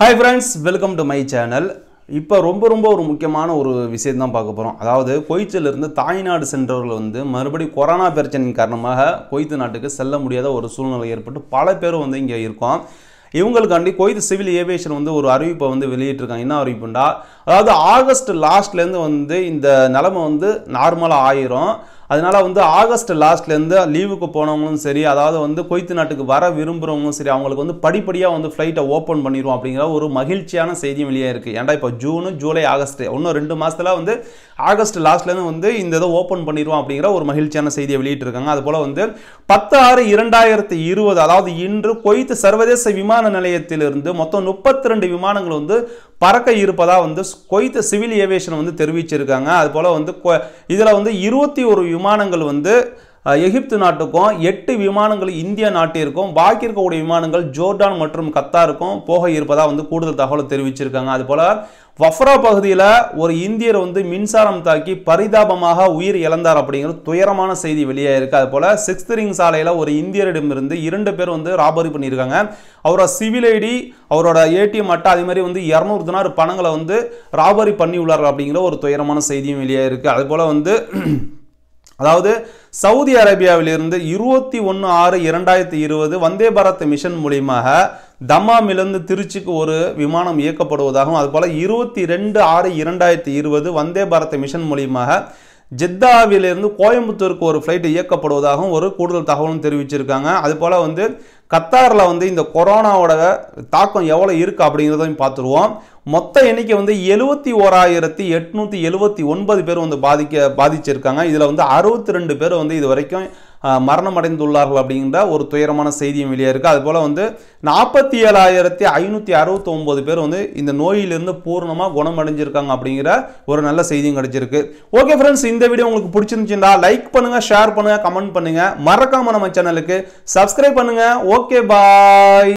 hi friends welcome to my channel இப்போ ரொம்ப ரொம்ப ஒரு முக்கியமான ஒரு விஷயம் தான் பார்க்க போகிறோம் அதாவது கொய்த்திலிருந்து தாய்நாடு சென்றவர்கள் வந்து மறுபடியும் கொரோனா பிரச்சனையின் காரணமாக கொய்த்து நாட்டுக்கு செல்ல முடியாத ஒரு சூழ்நிலை ஏற்பட்டு பல பேரும் வந்து இங்கே இருக்கோம் இவங்களுக்காண்டி கொய்த்து சிவில் ஏவியேஷன் வந்து ஒரு அறிவிப்பை வந்து வெளியிட்டிருக்காங்க என்ன அறிவிப்புண்டா அதாவது ஆகஸ்ட் லாஸ்ட்லேருந்து வந்து இந்த நிலமை வந்து நார்மலாக ஆயிரும் அதனால் வந்து ஆகஸ்ட் லாஸ்ட்லேருந்து லீவுக்கு போனவங்களும் சரி அதாவது வந்து கொய்த்து நாட்டுக்கு வர விரும்புகிறவங்களும் சரி அவங்களுக்கு வந்து படிப்படியாக வந்து ஃப்ளைட்டை ஓப்பன் பண்ணிடுவோம் அப்படிங்கிற ஒரு மகிழ்ச்சியான செய்தி வெளியே இருக்குது ஏன்டா இப்போ ஜூனு ஜூலை ஆகஸ்ட் இன்னும் ரெண்டு மாதத்தில் வந்து ஆகஸ்ட் லாஸ்ட்லேருந்து வந்து இந்த இதை ஓப்பன் பண்ணிடுவோம் அப்படிங்கிற ஒரு மகிழ்ச்சியான செய்தியை வெளியிட்டிருக்காங்க அதுபோல் வந்து பத்து ஆறு இரண்டாயிரத்தி இருபது அதாவது இன்று கொய்த்து சர்வதேச விமான நிலையத்திலிருந்து மொத்தம் முப்பத்தி ரெண்டு விமானங்கள் வந்து பறக்க இருப்பதாக வந்து கொய்த்து சிவில் ஏவியேஷன் வந்து தெரிவிச்சிருக்காங்க அதுபோல் வந்து இதில் வந்து இருபத்தி ஒரு விமானங்கள் வந்து எகிப்து நாட்டுக்கும் எட்டு விமானங்கள் இந்திய நாட்டிற்கும் பாக்கி இருக்கக்கூடிய விமானங்கள் ஜோர்டான் மற்றும் கத்தாருக்கும் போக இருப்பதாக வந்து கூடுதல் தகவல் தெரிவிச்சிருக்காங்க அதுபோல் வஃப்ரா பகுதியில் ஒரு இந்தியர் வந்து மின்சாரம் தாக்கி பரிதாபமாக உயிர் இழந்தார் அப்படிங்கிற துயரமான செய்தி இருக்குது அதுபோல் சிக்ஸ்த் ரிங் சாலையில் ஒரு இந்தியரிடமிருந்து இரண்டு பேர் வந்து ராபரி பண்ணியிருக்காங்க அவரோட சிவில் ஐடி அவரோட ஏடிஎம் அட்டை அதே மாதிரி வந்து இரநூறு தினார் பணங்களை வந்து ராபரி பண்ணி உள்ளார் அப்படிங்கிற ஒரு துயரமான செய்தியும் வெளியாயிருக்கு அதுபோல் வந்து அதாவது சவுதி அரேபியாவிலிருந்து இருபத்தி ஒன்று ஆறு இரண்டாயிரத்தி இருபது வந்தே பாரத் மிஷன் மூலியமாக தம்மாமிலிருந்து திருச்சிக்கு ஒரு விமானம் இயக்கப்படுவதாகவும் அதுபோல் இருபத்தி ரெண்டு ஆறு இரண்டாயிரத்தி இருபது வந்தே பாரத் மிஷன் மூலியமாக ஜெத்தாவிலிருந்து கோயம்புத்தூருக்கு ஒரு ஃப்ளைட் இயக்கப்படுவதாகவும் ஒரு கூடுதல் தகவலும் தெரிவிச்சிருக்காங்க அதுபோல் வந்து கத்தாரில் வந்து இந்த கொரோனாவோட தாக்கம் எவ்வளோ இருக்குது அப்படிங்கிறதையும் பார்த்துருவோம் மொத்த எண்ணிக்கை வந்து எழுபத்தி ஓராயிரத்தி எட்நூற்றி எழுபத்தி ஒன்பது பேர் வந்து பாதிக்க பாதிச்சிருக்காங்க இதில் வந்து அறுபத்தி ரெண்டு பேர் வந்து இது வரைக்கும் மரணம் அடைந்துள்ளார்கள் அப்படிங்கிற ஒரு துயரமான செய்தியும் வெளியே இருக்குது அதுபோல் வந்து நாற்பத்தி ஏழாயிரத்தி ஐநூற்றி அறுபத்தி பேர் வந்து இந்த நோயிலிருந்து பூர்ணமாக குணமடைஞ்சிருக்காங்க அப்படிங்கிற ஒரு நல்ல செய்தியும் கிடைச்சிருக்கு ஓகே ஃப்ரெண்ட்ஸ் இந்த வீடியோ உங்களுக்கு பிடிச்சிருந்துச்சுன்னா லைக் பண்ணுங்கள் ஷேர் பண்ணுங்கள் கமெண்ட் பண்ணுங்கள் மறக்காமல் நம்ம சேனலுக்கு சப்ஸ்கிரைப் பண்ணுங்கள் ஓகே பாய்